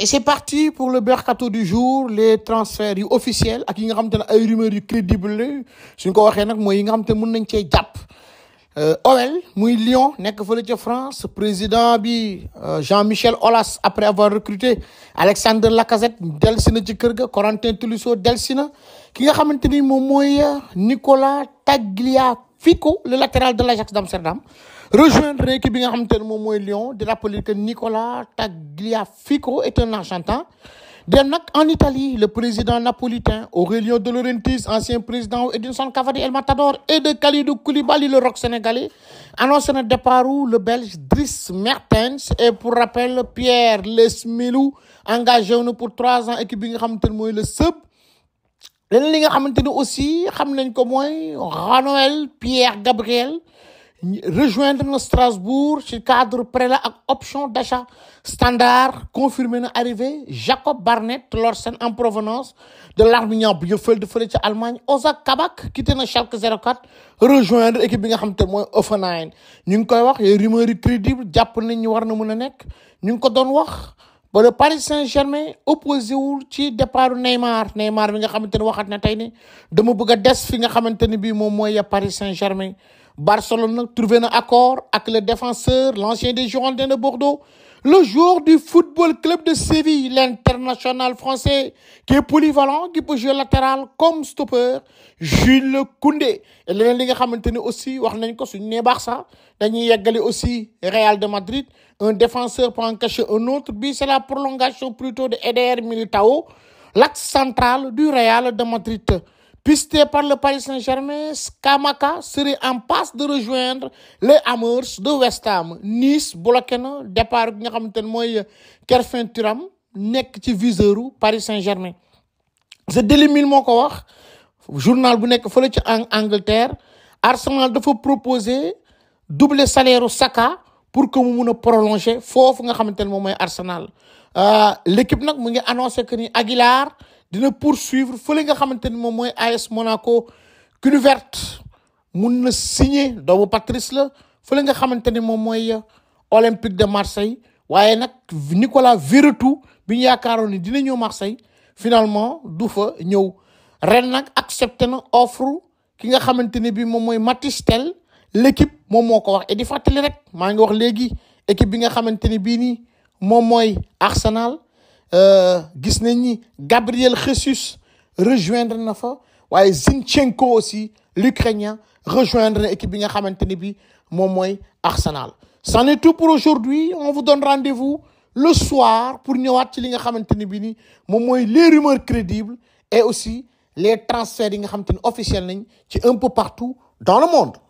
et c'est parti pour le mercato du jour les transferts officiels ak qui nous xam te ne ay rumeurs crédibles. crédible la suñ ko waxee nag mooy yi nga xam te ne mën nañ euh, Lyon Nek fële France président bi euh, Jean-Michel Aulas après avoir recruté Alexandre Lacazette delsi na Corentin Tolisso delsi qui ki nga mon euh, Nicolas Tagliafico le latéral de l'Ajax d'Amsterdam rejoindre l'équipe bi nga Lyon de rappeler Nicolas Tagliafico est un Argentin Dernac en Italie le président napolitain Aurelio De Laurentiis ancien président Edinson Cavani El Matador et de Kalidou Koulibaly le roc sénégalais annonce un départ le Belge Dries Mertens et pour rappel Pierre Lesmelou engagé pour trois ans équipe bi nga xamante le Sub leneen li nga aussi xam nañ ko Ranoel Pierre Gabriel rejoindre na Strasbourg ci cadre prélat ak option d'achat standard confirmé na arrivé Jacob Barnett Lorsen en provenance de l'Arménie, Bielefeld fële en Allemagne Ozak Kabak quitté na Schalke 04 rejoindre équipe bi nga xam te mooy Hoffenheim ñu ngi koy wax yooyu rumeur crédible jàpp nañ ñu war na mëna a ñu ngi ko doon wax ba le Paris Saint-Germain opposé wul ci départu Neymar Neymar bi nga xamante ne waxat na tay ne dama bëgg a des fi nga xamante bi mom moy à Paris Saint-Germain Barcelone a trouvé un accord avec le défenseur l'ancien des Girondins de Bordeaux le joueur du football club de Séville l'international français qui est polyvalent qui peut jouer latéral comme stopper Jules Koundé et li nga aussi wax nañ Barça dañuy également aussi Real de Madrid un défenseur pour en cacher un autre puis c'est la prolongation plutôt de Eder Militao l'axe central du Real de Madrid Pisté par le Paris Saint-Germain, Skamaka serait en passe de rejoindre les Amours de West Ham. Nice bloqué départ de nga xamante ci Paris Saint-Germain. Je Daily Mail wax journal bu nekk en Angleterre Arsenal faut proposer double salaire au Saka pour que nous mun prolonger nga Arsenal euh, l'équipe nous a annoncé que Aguilar dina poursuivre fele nga xamanteni ni moom mooy AS Monaco Kluivert mun na signer doomu Patrice la fele nga xamanteni ni moom mooy Olympique de Marseille waaye nag Nicolas Verretou bi ñu yaakaaroon ni dina ñëw Marseille finalement du fa ñëw ren nag accepté na offre ki nga xamanteni bi moom mooy matistel l'équipe moom moo ko wax et di fàttali rek maa ngi wax léegi équipe bi nga xamante ni bii nii moom mooy Arsenal euh, gis Gabriel Jesus rejoindre na fa Zinchenko aussi l'Ukrainien rejoindre l'équipe équipe bi nga Arsenal c'en est tout pour aujourd'hui on vous donne rendez-vous le soir pour nous ci li nga les rumeurs crédibles et aussi les transferts yi officiels nañ ci un peu partout dans le monde